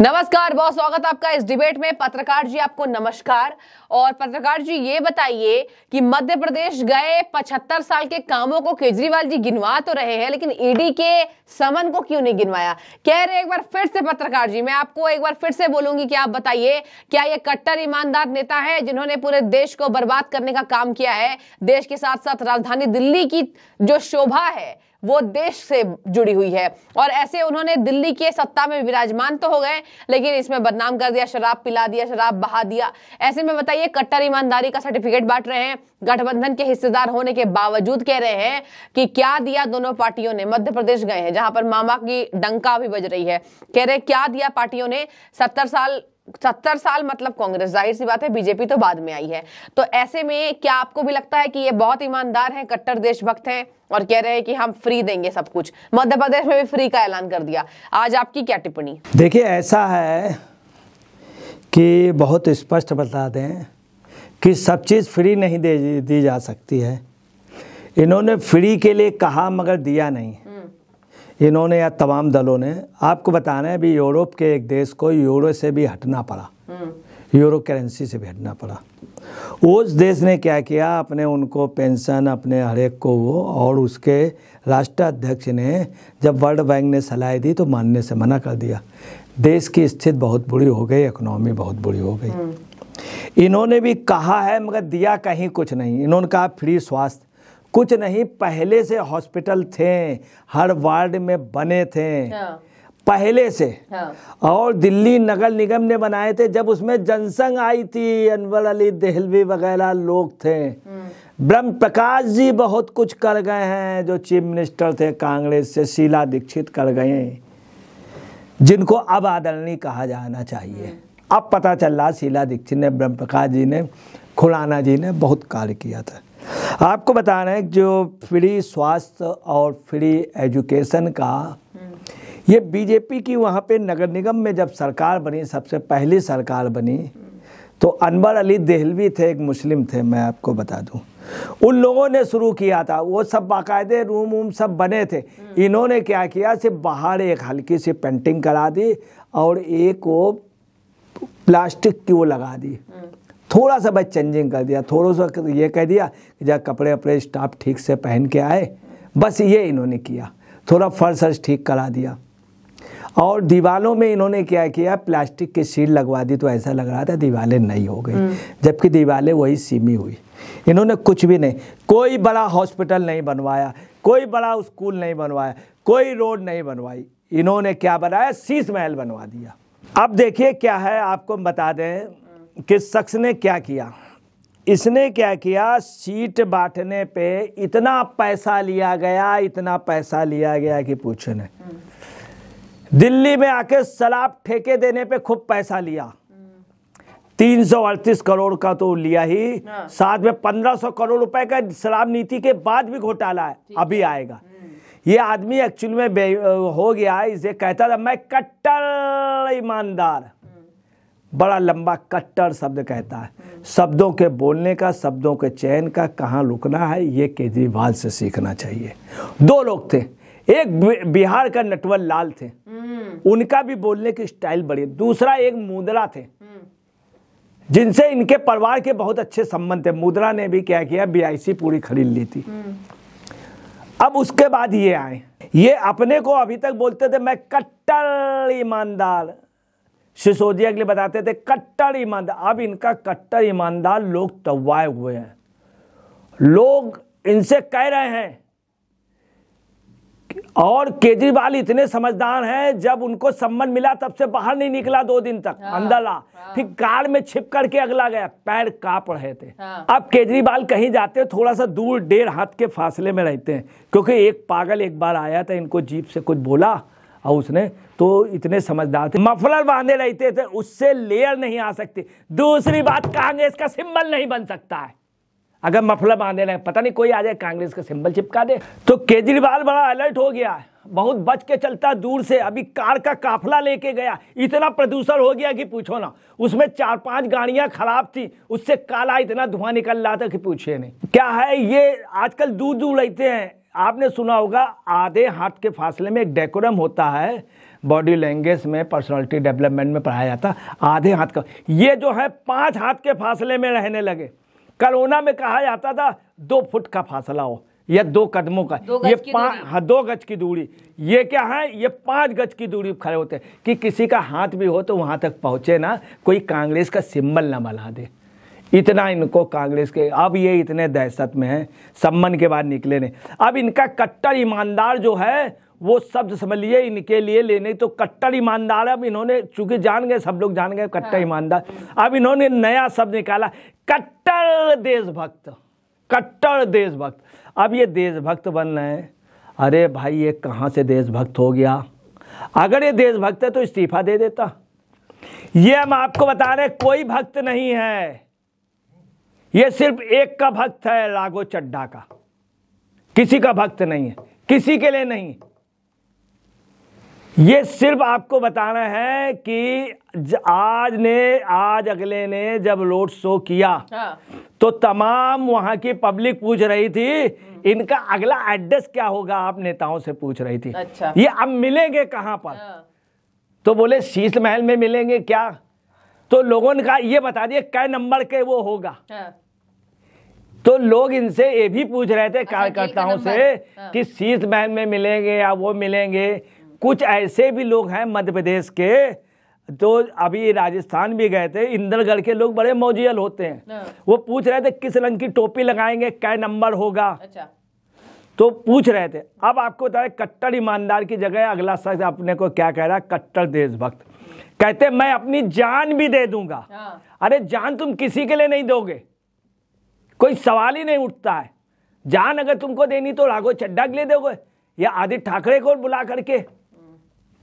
नमस्कार बहुत स्वागत आपका इस डिबेट में पत्रकार जी आपको नमस्कार और पत्रकार जी ये बताइए कि मध्य प्रदेश गए 75 साल के कामों को केजरीवाल जी गिनवा तो रहे हैं लेकिन ईडी e के समन को क्यों नहीं गिनवाया कह रहे एक बार फिर से पत्रकार जी मैं आपको एक बार फिर से बोलूंगी कि आप बताइए क्या ये कट्टर ईमानदार नेता है जिन्होंने पूरे देश को बर्बाद करने का काम किया है देश के साथ साथ राजधानी दिल्ली की जो शोभा है वो देश से जुड़ी हुई है और ऐसे उन्होंने दिल्ली के सत्ता में विराजमान तो हो गए लेकिन इसमें बदनाम कर दिया शराब पिला दिया शराब बहा दिया ऐसे में बताइए कट्टर ईमानदारी का सर्टिफिकेट बांट रहे हैं गठबंधन के हिस्सेदार होने के बावजूद कह रहे हैं कि क्या दिया दोनों पार्टियों ने मध्य प्रदेश गए हैं जहां पर मामा की डंका भी बज रही है कह रहे क्या दिया पार्टियों ने सत्तर साल सत्तर साल मतलब कांग्रेस जाहिर सी बात है बीजेपी तो बाद में आई है तो ऐसे में क्या आपको भी लगता है कि ये बहुत ईमानदार हैं कट्टर देशभक्त हैं और कह रहे हैं कि हम फ्री देंगे सब कुछ मध्य प्रदेश में भी फ्री का ऐलान कर दिया आज आपकी क्या टिप्पणी देखिए ऐसा है कि बहुत स्पष्ट बता दें कि सब चीज़ फ्री नहीं दे दी जा सकती है इन्होंने फ्री के लिए कहा मगर दिया नहीं इन्होंने या तमाम दलों ने आपको बताना है भी यूरोप के एक देश को यूरो से भी हटना पड़ा हम्म। यूरो करेंसी से भी हटना पड़ा उस देश ने क्या किया अपने उनको पेंशन अपने हर एक को वो और उसके राष्ट्राध्यक्ष ने जब वर्ल्ड बैंक ने सलाह दी तो मानने से मना कर दिया देश की स्थिति बहुत बुरी हो गई इकोनॉमी बहुत बुरी हो गई हम्म। इन्होंने भी कहा है मगर दिया कहीं कुछ नहीं इन्होंने कहा फ्री स्वास्थ्य कुछ नहीं पहले से हॉस्पिटल थे हर वार्ड में बने थे हाँ। पहले से हाँ। और दिल्ली नगर निगम ने बनाए थे जब उसमें जनसंघ आई थी अनवर अली दहलवी वगैरह लोग थे हम्म। ब्रह्म प्रकाश जी बहुत कुछ कर गए हैं जो चीफ मिनिस्टर थे कांग्रेस से शीला दीक्षित कर गए जिनको अब आदरणीय कहा जाना चाहिए हम्म। अब पता चल रहा शीला दीक्षित ने ब्रह्म प्रकाश जी ने खुराना जी ने बहुत कार्य किया था आपको बता रहे हैं जो फ्री स्वास्थ्य और फ्री एजुकेशन का ये बीजेपी की वहाँ पे नगर निगम में जब सरकार बनी सबसे पहली सरकार बनी तो अनवर अली देहलवी थे एक मुस्लिम थे मैं आपको बता दूं उन लोगों ने शुरू किया था वो सब बाकायदे रूम वूम सब बने थे इन्होंने क्या किया सिर्फ बाहर एक हल्की सी पेंटिंग करा दी और एक वो प्लास्टिक की वो लगा दी थोड़ा सा बस चेंजिंग कर दिया थोड़ा सा ये कह दिया कि जरा कपड़े अपड़े स्टाफ ठीक से पहन के आए बस ये इन्होंने किया थोड़ा फर्श अर्श ठीक करा दिया और दीवालों में इन्होंने क्या किया प्लास्टिक की सीट लगवा दी तो ऐसा लग रहा था दीवालें नहीं हो गई हम्म। जबकि दीवालें वही सीमी हुई इन्होंने कुछ भी नहीं कोई बड़ा हॉस्पिटल नहीं बनवाया कोई बड़ा स्कूल नहीं बनवाया कोई रोड नहीं बनवाई इन्होंने क्या बनाया शीश महल बनवा दिया अब देखिए क्या है आपको बता दें कि शख्स ने क्या किया इसने क्या किया सीट बांटने पे इतना पैसा लिया गया इतना पैसा लिया गया कि पूछो नहीं दिल्ली में आके सलाब ठेके देने पे खूब पैसा लिया तीन सौ अड़तीस करोड़ का तो लिया ही हाँ। साथ में पंद्रह सौ करोड़ रुपए का शराब नीति के बाद भी घोटाला है अभी आएगा हम्म। ये आदमी एक्चुअल में हो गया इसे कहता था मैं कट्टर ईमानदार बड़ा लंबा कट्टर शब्द कहता है शब्दों के बोलने का शब्दों के चयन का कहाँ रुकना है ये केजरीवाल से सीखना चाहिए दो लोग थे एक बिहार का नटवर लाल थे हम्म। उनका भी बोलने की स्टाइल बड़ी दूसरा एक मुद्रा थे हम्म। जिनसे इनके परिवार के बहुत अच्छे संबंध थे मुद्रा ने भी क्या किया बीआईसी पूरी खरीद ली थी हम्म। अब उसके बाद ये आए ये अपने को अभी तक बोलते थे मैं कट्टर ईमानदार सिसोदिया के लिए बताते थे कट्टर ईमानदार अब इनका कट्टर ईमानदार लोग तवाए हुए हैं लोग इनसे कह रहे हैं और केजरीवाल इतने समझदार हैं जब उनको सम्मान मिला तब से बाहर नहीं निकला दो दिन तक हाँ, अंदर ला हाँ। फिर कार में छिप करके अगला गया पैर काप रहे थे हाँ। अब केजरीवाल कहीं जाते हैं थोड़ा सा दूर डेढ़ हाथ के फासले में रहते हैं क्योंकि एक पागल एक बार आया था इनको जीप से कुछ बोला और उसने तो इतने समझदार थे मफलर बांधे रहते थे उससे लेयर नहीं आ सकती दूसरी बात कांग्रेस का सिंबल नहीं बन सकता है अगर मफलर बांधे रहे पता नहीं कोई आ जाए कांग्रेस का सिंबल चिपका दे तो केजरीवाल बड़ा अलर्ट हो गया बहुत बच के चलता दूर से अभी कार का काफला लेके गया इतना प्रदूषण हो गया कि पूछो ना उसमें चार पांच गाड़ियां खराब थी उससे काला इतना धुआं निकल रहा था कि पूछे नहीं क्या है ये आजकल दूर दूर रहते हैं आपने सुना होगा आधे हाथ के फासले में एक डेकोरम होता है बॉडी लैंग्वेज में पर्सनालिटी डेवलपमेंट में पढ़ाया जाता आधे हाथ का ये जो है पाँच हाथ के फासले में रहने लगे कोरोना में कहा जाता था दो फुट का फासला हो या दो कदमों का दो ये पाँच हाँ दो गज की दूरी ये क्या है ये पाँच गज की दूरी खड़े होते हैं कि किसी का हाथ भी हो तो वहाँ तक पहुँचे ना कोई कांग्रेस का सिंबल ना बना दे इतना इनको कांग्रेस के अब ये इतने दहशत में हैं सम्मन के बाद निकले ने अब इनका कट्टर ईमानदार जो है वो शब्द समझ लिए इनके लिए ले नहीं तो कट्टर ईमानदार अब इन्होंने चूंकि जान गए सब लोग जान गए कट्टर हाँ। ईमानदार अब इन्होंने नया शब्द निकाला कट्टर देशभक्त कट्टर देशभक्त अब ये देशभक्त बन रहे हैं अरे भाई ये कहाँ से देशभक्त हो गया अगर ये देशभक्त है तो इस्तीफा दे देता ये हम आपको बता रहे कोई भक्त नहीं है ये सिर्फ एक का भक्त है राघो चड्ढा का किसी का भक्त नहीं है किसी के लिए नहीं है ये सिर्फ आपको बताना है कि आज ने आज अगले ने जब रोड शो किया हाँ। तो तमाम वहां की पब्लिक पूछ रही थी हम्म। इनका अगला एड्रेस क्या होगा आप नेताओं से पूछ रही थी अच्छा। ये अब मिलेंगे कहां पर हाँ। तो बोले शीश महल में मिलेंगे क्या तो लोगों ने कहा ये बता दिए कै नंबर के वो होगा हाँ। तो लोग इनसे ये भी पूछ रहे थे अच्छा, कार्यकर्ताओं से हाँ। कि शीश महल में मिलेंगे या वो मिलेंगे कुछ ऐसे भी लोग हैं मध्य प्रदेश के तो अभी राजस्थान भी गए थे इंदरगढ़ के लोग बड़े मोजियल होते हैं हाँ। वो पूछ रहे थे किस रंग की टोपी लगाएंगे क्या नंबर होगा अच्छा तो पूछ रहे थे अब आपको बता कट्टर ईमानदार की जगह अगला शख्स अपने को क्या कह रहा है कट्टर देशभक्त कहते मैं अपनी जान भी दे दूंगा हाँ। अरे जान तुम किसी के लिए नहीं दोगे कोई सवाल ही नहीं उठता है जान अगर तुमको देनी तो राघो चड्डा के लिए दोगे या आदित्य ठाकरे को बुला करके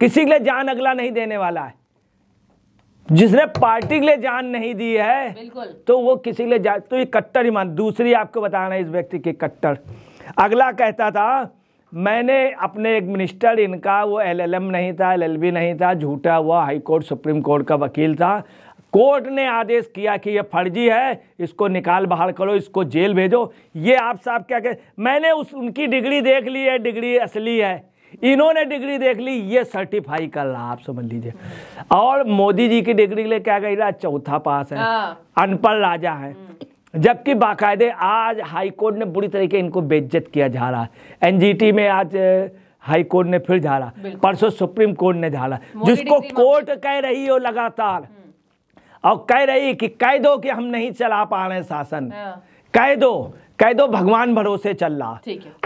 किसी के लिए जान अगला नहीं देने वाला है जिसने पार्टी के लिए जान नहीं दी है बिल्कुल तो वो किसी के लिए जान तो ये कट्टर ईमान दूसरी आपको बताना है इस व्यक्ति के कट्टर अगला कहता था मैंने अपने एक मिनिस्टर इनका वो एलएलएम नहीं था एलएलबी नहीं था झूठा हुआ हाई कोर्ट सुप्रीम कोर्ट का वकील था कोर्ट ने आदेश किया कि ये फर्जी है इसको निकाल बाहर करो इसको जेल भेजो ये आप साहब क्या कह मैंने उस उनकी डिग्री देख ली है डिग्री असली है इन्होंने डिग्री देख ली ये सर्टिफाई कर रहा आप समझ लीजिए और मोदी जी की डिग्री के लिए क्या रहा चौथा पास है हाँ। अनपढ़ राजा है हम्म। जबकि बाकायदे आज हाईकोर्ट ने बुरी तरीके इनको बेज्जत किया जा रहा है एनजीटी में आज हाई कोर्ट ने फिर झाला परसों सुप्रीम कोर्ट ने झाला जिसको कोर्ट कह रही हो लगातार हम्म। और कह रही कि कह दो कि हम नहीं चला पा रहे शासन हाँ। कह दो कह दो भगवान भरोसे चल रहा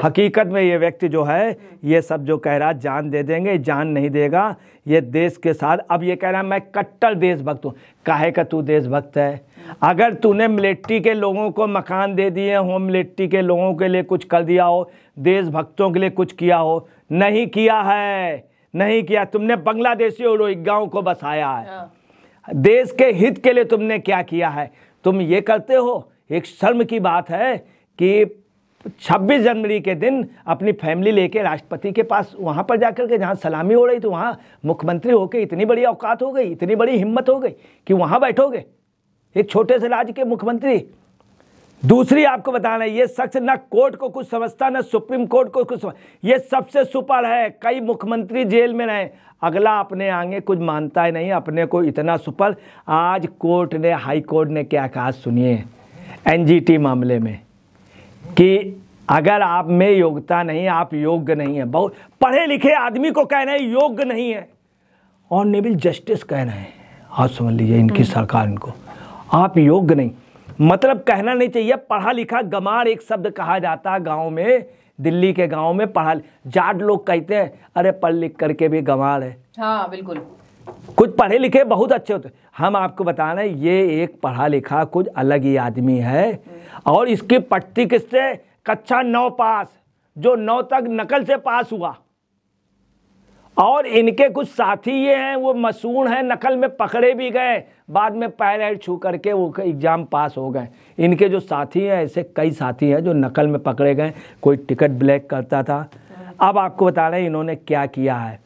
हकीकत में ये व्यक्ति जो है ये सब जो कह रहा जान दे देंगे जान नहीं देगा ये देश के साथ अब ये कह रहा मैं कट्टर देशभक्त हूँ काहे का तू देशभक्त है अगर तूने मिलिट्री के लोगों को मकान दे दिए हो मिलिट्री के लोगों के लिए कुछ कर दिया हो देशभक्तों के लिए कुछ किया हो नहीं किया है नहीं किया तुमने बांग्लादेशी और रोहिगाओं को बसाया है हाँ। देश के हित के लिए तुमने क्या किया है तुम ये करते हो एक शर्म की बात है कि 26 जनवरी के दिन अपनी फैमिली लेके राष्ट्रपति के पास वहाँ पर जाकर के जहाँ सलामी हो रही थी वहाँ मुख्यमंत्री होके इतनी बड़ी औकात हो गई इतनी बड़ी हिम्मत हो गई कि वहाँ बैठोगे एक छोटे से राज्य के मुख्यमंत्री दूसरी आपको बताना ये शख्स ना कोर्ट को कुछ समझता ना सुप्रीम कोर्ट को कुछ समझ ये सबसे सुपर है कई मुख्यमंत्री जेल में रहे अगला अपने आगे कुछ मानता ही नहीं अपने को इतना सुपर आज कोर्ट ने हाई कोर्ट ने क्या कहा सुनिए एनजीटी मामले में कि अगर आप में योग्यता नहीं आप योग्य नहीं है बहुत पढ़े लिखे आदमी को कहना है योग्य नहीं है और जस्टिस कहना है आप समझ लीजिए इनकी हम्म। सरकार इनको आप योग्य नहीं मतलब कहना नहीं चाहिए पढ़ा लिखा गमार एक शब्द कहा जाता है गाँव में दिल्ली के गाँव में पढ़ा जाट लोग कहते हैं अरे पढ़ लिख करके भी गंवार है हाँ बिल्कुल कुछ पढ़े लिखे बहुत अच्छे होते हम आपको बता रहे हैं ये एक पढ़ा लिखा कुछ अलग ही आदमी है और इसकी पट्टी किससे कक्षा नौ पास जो नौ तक नकल से पास हुआ और इनके कुछ साथी ये हैं वो मसूण हैं नकल में पकड़े भी गए बाद में पैर एड छू करके वो एग्ज़ाम पास हो गए इनके जो साथी हैं ऐसे कई साथी हैं जो नकल में पकड़े गए कोई टिकट ब्लैक करता था अब आपको बता रहे हैं इन्होंने क्या किया है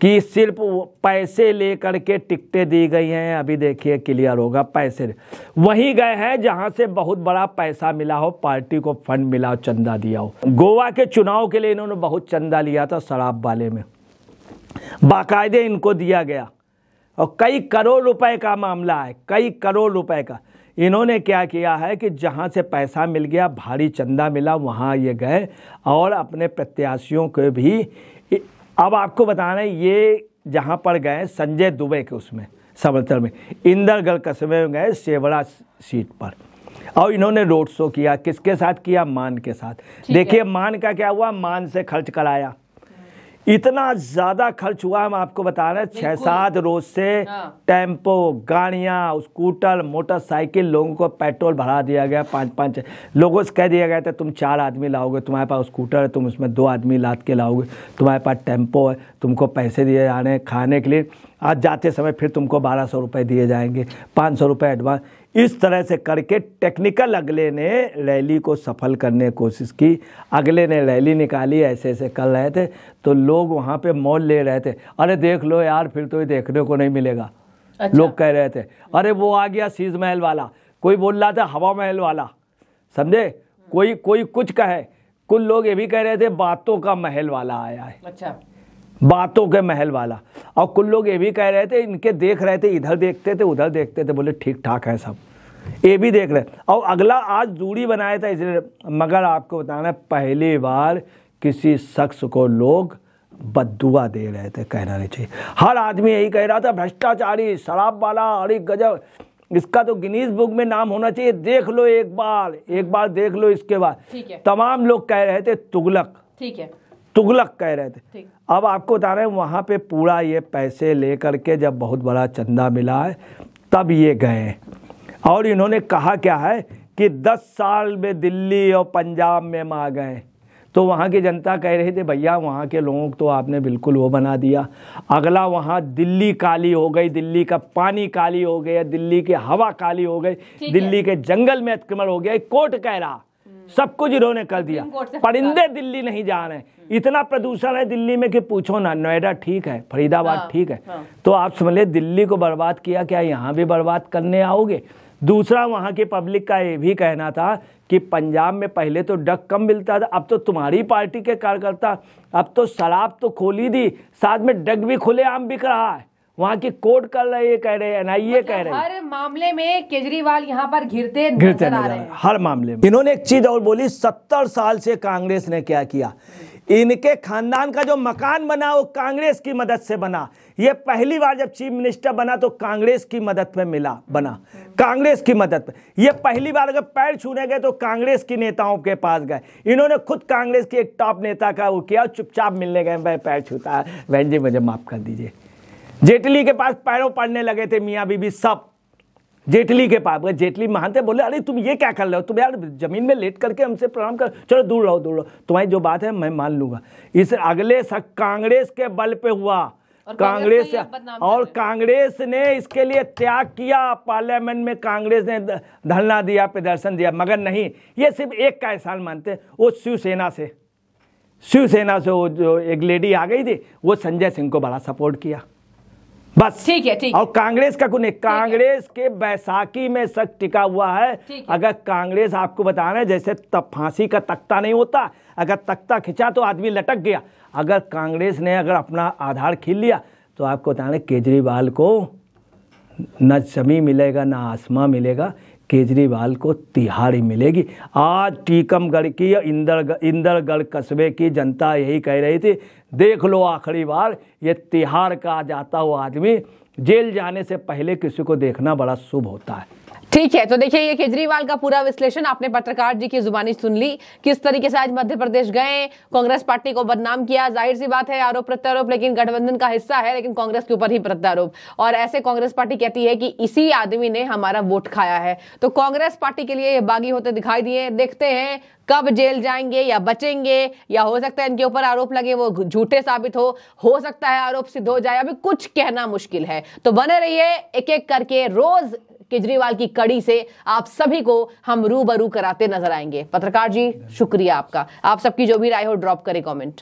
कि सिर्फ पैसे लेकर के टिकटें दी गई हैं अभी देखिए क्लियर होगा पैसे वहीं गए हैं जहां से बहुत बड़ा पैसा मिला हो पार्टी को फंड मिला हो चंदा दिया हो गोवा के चुनाव के लिए इन्होंने बहुत चंदा लिया था शराब वाले में बाकायदे इनको दिया गया और कई करोड़ रुपए का मामला है कई करोड़ रुपए का इन्होंने क्या किया है कि जहाँ से पैसा मिल गया भारी चंदा मिला वहाँ ये गए और अपने प्रत्याशियों को भी अब आपको बताना है ये जहाँ पर गए संजय दुबे के उसमें समर्थन में इंदरगढ़ कस्बे में गए सेवड़ा सीट पर और इन्होंने रोड शो किया किसके साथ किया मान के साथ देखिए मान का क्या हुआ मान से खर्च कराया इतना ज्यादा खर्च हुआ हम आपको बता रहे हैं छह सात रोज से हाँ। टेम्पो गाड़िया स्कूटर मोटरसाइकिल लोगों को पेट्रोल भरा दिया गया पाँच पाँच लोगों से कह दिया गया था तुम चार आदमी लाओगे तुम्हारे पास स्कूटर है तुम उसमें दो आदमी लाद के लाओगे तुम्हारे पास टेम्पो है तुमको पैसे दिए जाने खाने के लिए आज जाते समय फिर तुमको बारह सौ दिए जाएंगे पाँच सौ रुपये एडवांस इस तरह से करके टेक्निकल अगले ने रैली को सफल करने की कोशिश की अगले ने रैली निकाली ऐसे ऐसे कर रहे थे तो लोग वहाँ पे मॉल ले रहे थे अरे देख लो यार फिर तो ये देखने को नहीं मिलेगा अच्छा। लोग कह रहे थे अरे वो आ गया सीज महल वाला कोई बोल रहा था हवा महल वाला समझे कोई कोई कुछ कहे कुछ लोग ये भी कह रहे थे बातों का महल वाला आया है अच्छा बातों के महल वाला और कुल लोग ये भी कह रहे थे इनके देख रहे थे इधर देखते थे उधर देखते थे बोले ठीक ठाक है सब ये भी देख रहे हैं और अगला आज दूरी बनाया था इसलिए मगर आपको बताना पहली बार किसी शख्स को लोग बदुआ दे रहे थे कहना नहीं चाहिए हर आदमी यही कह रहा था भ्रष्टाचारी शराब वाला अरे गजब इसका तो गिनीज बुक में नाम होना चाहिए देख लो एक बार एक बार देख लो इसके बाद तमाम लोग कह रहे थे तुगलक ठीक है तुगलक कह रहे थे अब आपको बता रहे हैं वहाँ पे पूरा ये पैसे लेकर के जब बहुत बड़ा चंदा मिला है तब ये गए और इन्होंने कहा क्या है कि 10 साल में दिल्ली और पंजाब में हम आ गए तो वहाँ की जनता कह रही थी भैया वहाँ के लोगों को तो आपने बिल्कुल वो बना दिया अगला वहाँ दिल्ली काली हो गई दिल्ली का पानी काली हो गया दिल्ली की हवा काली हो गई दिल्ली के जंगल में अतिक्रमण हो गया कोर्ट कह रहा हम्म। सब कुछ इन्होंने कर दिया परिंदे दिल्ली नहीं जा रहे इतना प्रदूषण है दिल्ली में कि पूछो ना नोएडा ठीक है फरीदाबाद हाँ, ठीक है हाँ। तो आप समझ ले दिल्ली को बर्बाद किया क्या यहाँ भी बर्बाद करने आओगे दूसरा वहाँ के पब्लिक का ये भी कहना था कि पंजाब में पहले तो डक कम मिलता था अब तो तुम्हारी पार्टी के कार्यकर्ता अब तो शराब तो खोली दी साथ में डक भी आम बिक रहा है वहाँ की कोर्ट कर रहे ये कह रहे हैं एनआईए अच्छा, कह रहे हैं हर मामले में केजरीवाल यहाँ पर घिरते घिरते हर मामले में इन्होंने एक चीज और बोली सत्तर साल से कांग्रेस ने क्या किया इनके खानदान का जो मकान बना वो कांग्रेस की मदद से बना ये पहली बार जब चीफ मिनिस्टर बना तो कांग्रेस की मदद पे मिला बना कांग्रेस की मदद पे ये पहली बार अगर पैर छूने गए तो कांग्रेस की नेताओं के पास गए इन्होंने खुद कांग्रेस के एक टॉप नेता का वो किया और चुपचाप मिलने गए भाई पैर छूता बहन जी मुझे माफ़ कर दीजिए जेटली के पास पैरों पड़ने लगे थे मियाँ बीबी सब जेटली के पास जेटली महान थे बोले अरे तुम ये क्या कर रहे हो तुम यार जमीन में लेट करके हमसे प्रणाम कर चलो दूर रहो दूर रहो तुम्हारी जो बात है मैं मान लूंगा इस अगले सक कांग्रेस के बल पे हुआ कांग्रेस और कांग्रेस ने इसके लिए त्याग किया पार्लियामेंट में कांग्रेस ने धरना दिया प्रदर्शन दिया मगर नहीं ये सिर्फ एक का एहसान मानते वो शिवसेना से शिवसेना से वो जो एक लेडी आ गई थी वो संजय सिंह को बड़ा सपोर्ट किया बस ठीक है ठीक और कांग्रेस का गुने कांग्रेस के बैसाखी में शक टिका हुआ है अगर कांग्रेस आपको बता रहे जैसे तब फांसी का तख्ता नहीं होता अगर तख्ता खिंचा तो आदमी लटक गया अगर कांग्रेस ने अगर अपना आधार खील लिया तो आपको बता रहे केजरीवाल को न जमी मिलेगा ना आसमा मिलेगा केजरीवाल को तिहाड़ी मिलेगी आज टीकमगढ़ की इंदर इंदरगढ़ कस्बे की जनता यही कह रही थी देख लो आखिरी बार ये तिहाड़ का जाता हुआ आदमी जेल जाने से पहले किसी को देखना बड़ा शुभ होता है ठीक है तो देखिए ये केजरीवाल का पूरा विश्लेषण आपने पत्रकार जी की जुबानी सुन ली किस तरीके से आज मध्य प्रदेश गए कांग्रेस पार्टी को बदनाम किया जाहिर सी बात है आरोप प्रत्यारोप लेकिन गठबंधन का हिस्सा है लेकिन कांग्रेस के ऊपर ही प्रत्यारोप और ऐसे कांग्रेस पार्टी कहती है कि इसी आदमी ने हमारा वोट खाया है तो कांग्रेस पार्टी के लिए ये बागी होते दिखाई दिए देखते हैं कब जेल जाएंगे या बचेंगे या हो सकता है इनके ऊपर आरोप लगे वो झूठे साबित हो हो सकता है आरोप सिद्ध हो जाए अभी कुछ कहना मुश्किल है तो बने रहिए एक एक करके रोज केजरीवाल की कड़ी से आप सभी को हम रूबरू कराते नजर आएंगे पत्रकार जी शुक्रिया आपका आप सबकी जो भी राय हो ड्रॉप करें कमेंट